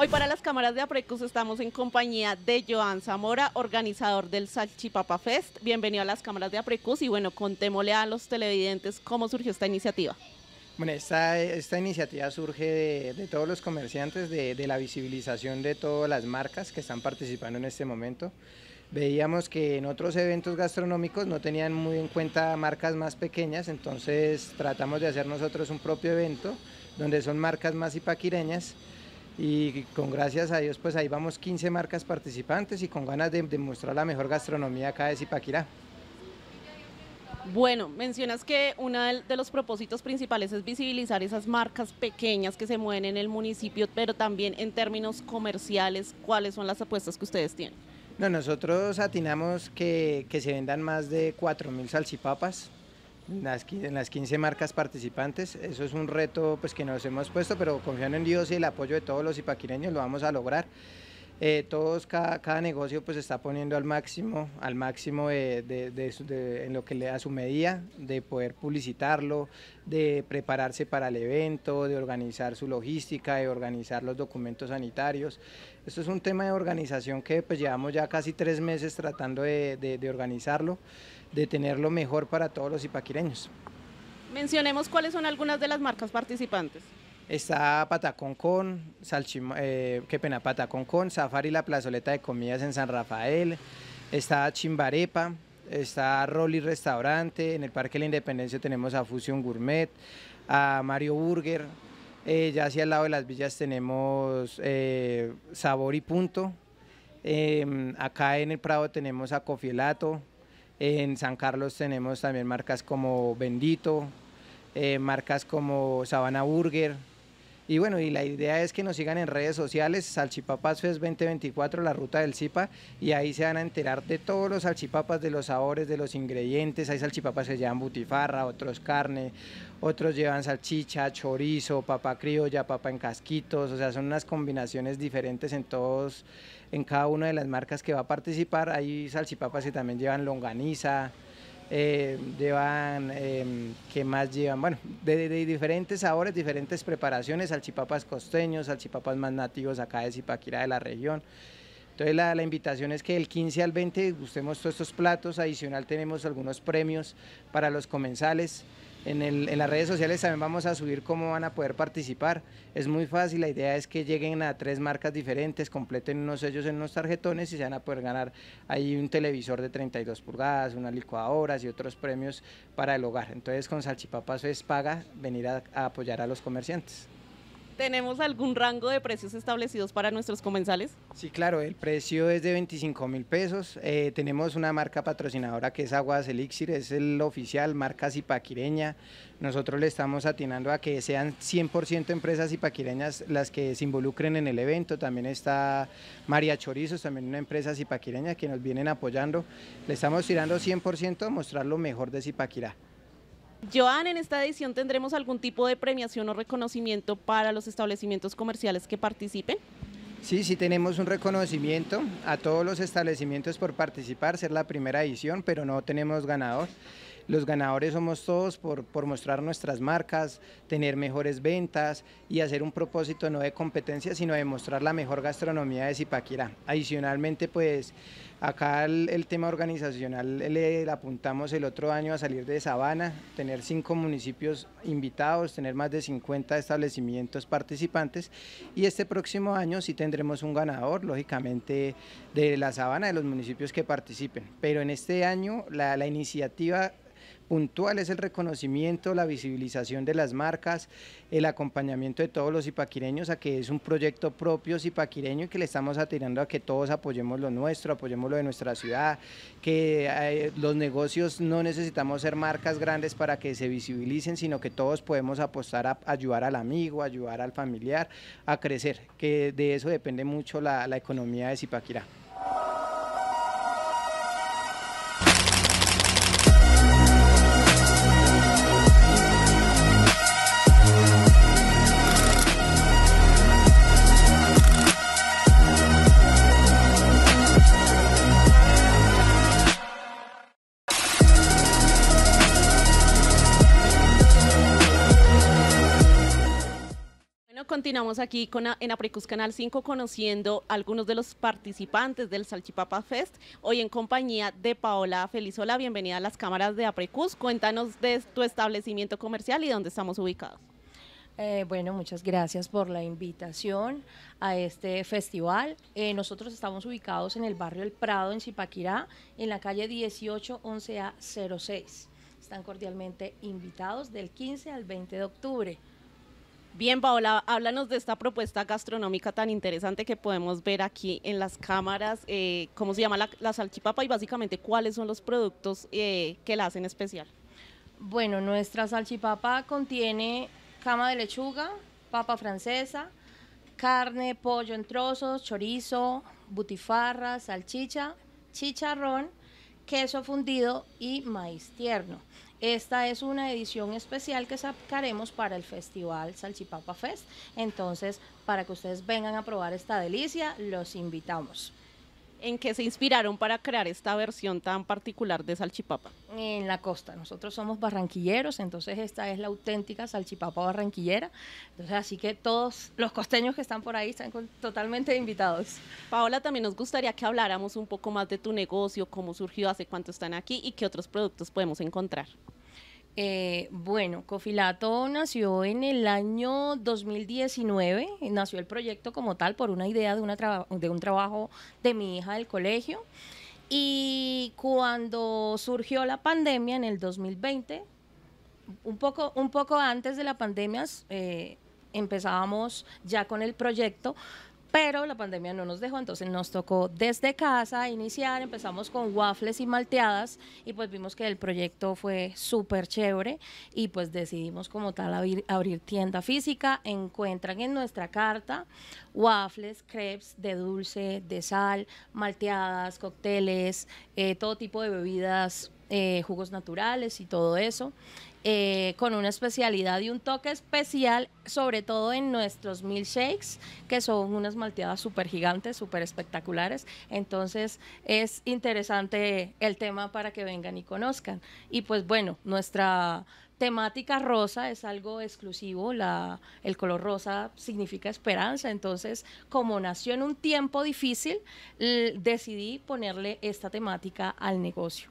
Hoy para las cámaras de Aprecus estamos en compañía de Joan Zamora, organizador del Salchipapa Fest. Bienvenido a las cámaras de Aprecus y bueno, contémosle a los televidentes cómo surgió esta iniciativa. Bueno, esta, esta iniciativa surge de, todos los comerciantes, de, de la visibilización de todas las marcas que están participando en este momento. Veíamos que en otros eventos gastronómicos no tenían muy en cuenta marcas más pequeñas, entonces tratamos de hacer nosotros un propio evento donde son marcas más ipaquireñas y con gracias a Dios pues ahí vamos 15 marcas participantes y con ganas de, demostrar mostrar la mejor gastronomía acá de Zipaquirá. Bueno, mencionas que uno de los propósitos principales es visibilizar esas marcas pequeñas que se mueven en el municipio, pero también en términos comerciales, ¿cuáles son las apuestas que ustedes tienen? No, nosotros atinamos que, se vendan más de 4.000 salsipapas en las 15 marcas participantes. Eso es un reto pues, que nos hemos puesto, pero confiando en Dios y el apoyo de todos los ipaquireños lo vamos a lograr. Eh, todos, cada, negocio pues está poniendo al máximo, al máximo de, de, en lo que le da su medida, de poder publicitarlo, de prepararse para el evento, de organizar su logística, de organizar los documentos sanitarios. Esto es un tema de organización que pues llevamos ya casi tres meses tratando de organizarlo de tener lo mejor para todos los ipaquireños. Mencionemos cuáles son algunas de las marcas participantes. Está Patacón con, Salchim eh, qué pena, Patacón con, Safari la plazoleta de comidas en San Rafael, está Chimbarepa, está Rolly Restaurante, en el Parque de la Independencia tenemos a Fusion Gourmet, a Mario Burger, eh, ya hacia el lado de las villas tenemos eh, Sabor y Punto, em, acá en el Prado tenemos a Cofielato, en San Carlos tenemos también marcas como Bendito, eh, marcas como Sabana Burger. Y bueno, y la idea es que nos sigan en redes sociales, Salchipapas Fest 2024, la ruta del Zipa, y ahí se van a enterar de todos los salchipapas, de los sabores, de los ingredientes. Hay salchipapas que llevan butifarra, otros carne, otros llevan salchicha, chorizo, papa criolla, papa en casquitos, o sea, son unas combinaciones diferentes en todos en cada una de las marcas que va a participar. Hay salchipapas que también llevan longaniza, eh, llevan, eh, ¿qué más llevan? Bueno, de, diferentes sabores, diferentes preparaciones, salchipapas costeños, salchipapas más nativos acá de Zipaquirá de la región. Entonces la, invitación es que del 15 al 20 gustemos todos estos platos, adicional tenemos algunos premios para los comensales. En, las redes sociales también vamos a subir cómo van a poder participar. Es muy fácil, la idea es que lleguen a tres marcas diferentes, completen unos sellos en unos tarjetones y se van a poder ganar ahí un televisor de 32 pulgadas, una licuadoras y otros premios para el hogar. Entonces con Salchipapas es paga venir a apoyar a los comerciantes. ¿Tenemos algún rango de precios establecidos para nuestros comensales? Sí, claro, el precio es de 25 mil pesos. Eh, tenemos una marca patrocinadora que es Aguas Elixir, es el oficial, marca zipaquireña. Nosotros le estamos atinando a que sean 100% empresas zipaquireñas las que se involucren en el evento. También está María Chorizos, también una empresa zipaquireña que nos vienen apoyando. Le estamos tirando 100% a mostrar lo mejor de Zipaquirá. Joan, en esta edición tendremos algún tipo de premiación o reconocimiento para los establecimientos comerciales que participen. Sí, sí tenemos un reconocimiento a todos los establecimientos por participar, ser la primera edición, pero no tenemos ganador los ganadores somos todos por, mostrar nuestras marcas, tener mejores ventas y hacer un propósito no de competencia, sino de mostrar la mejor gastronomía de Zipaquirá. Adicionalmente, pues acá el, tema organizacional le, apuntamos el otro año a salir de Sabana, tener cinco municipios invitados, tener más de 50 establecimientos participantes y este próximo año sí tendremos un ganador, lógicamente, de la Sabana, de los municipios que participen. Pero en este año la iniciativa puntual es el reconocimiento, la visibilización de las marcas, el acompañamiento de todos los ipaquireños a que es un proyecto propio ipaquireño y que le estamos atirando a que todos apoyemos lo nuestro, apoyemos lo de nuestra ciudad, que eh, los negocios no necesitamos ser marcas grandes para que se visibilicen, sino que todos podemos apostar a ayudar al amigo, ayudar al familiar a crecer, que de eso depende mucho la, la economía de Zipaquirá. Continuamos aquí con, en Apricus Canal 5 conociendo algunos de los participantes del Salchipapa Fest, hoy en compañía de Paola Felizola. Bienvenida a las cámaras de Apricus. Cuéntanos de tu establecimiento comercial y dónde estamos ubicados. Eh, bueno, muchas gracias por la invitación a este festival. Eh, nosotros estamos ubicados en el barrio El Prado, en Zipaquirá, en la calle 1811A06. Están cordialmente invitados del 15 al 20 de octubre. Bien, Paola, háblanos de esta propuesta gastronómica tan interesante que podemos ver aquí en las cámaras. Eh, ¿Cómo se llama la, salchipapa y básicamente cuáles son los productos eh, que la hacen especial? Bueno, nuestra salchipapa contiene cama de lechuga, papa francesa, carne, pollo en trozos, chorizo, butifarra, salchicha, chicharrón, queso fundido y maíz tierno. Esta es una edición especial que sacaremos para el Festival Salchipapa Fest. Entonces, para que ustedes vengan a probar esta delicia, los invitamos. ¿En qué se inspiraron para crear esta versión tan particular de salchipapa? En la costa. Nosotros somos barranquilleros, entonces esta es la auténtica salchipapa barranquillera. Entonces, así que todos los costeños que están por ahí están totalmente invitados. Paola, también nos gustaría que habláramos un poco más de tu negocio, cómo surgió, hace cuánto están aquí y qué otros productos podemos encontrar. Eh, bueno, Cofilato nació en el año 2019, nació el proyecto como tal por una idea de, un trabajo de mi hija del colegio. Y cuando surgió la pandemia en el 2020, un poco, un poco antes de la pandemia, eh, empezábamos ya con el proyecto, pero la pandemia no nos dejó, entonces nos tocó desde casa iniciar, empezamos con waffles y malteadas y pues vimos que el proyecto fue súper chévere y pues decidimos como tal abrir, tienda física, encuentran en nuestra carta waffles, crepes de dulce, de sal, malteadas, cócteles, eh, todo tipo de bebidas, eh, jugos naturales y todo eso. Eh, con una especialidad y un toque especial, sobre todo en nuestros milkshakes, que son unas malteadas súper gigantes, súper espectaculares. Entonces es interesante el tema para que vengan y conozcan. Y pues bueno, nuestra temática rosa es algo exclusivo, el color rosa significa esperanza, entonces como nació en un tiempo difícil, decidí ponerle esta temática al negocio.